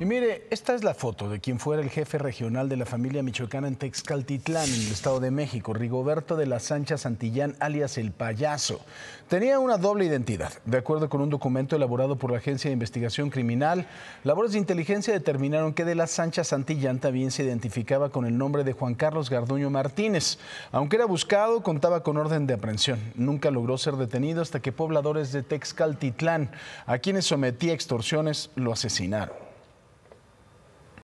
Y mire, esta es la foto de quien fuera el jefe regional de la familia michoacana en Texcaltitlán, en el Estado de México, Rigoberto de la Sancha Santillán, alias El Payaso. Tenía una doble identidad. De acuerdo con un documento elaborado por la Agencia de Investigación Criminal, labores de inteligencia determinaron que de la Sancha Santillán también se identificaba con el nombre de Juan Carlos Garduño Martínez. Aunque era buscado, contaba con orden de aprehensión. Nunca logró ser detenido hasta que pobladores de Texcaltitlán, a quienes sometía extorsiones, lo asesinaron.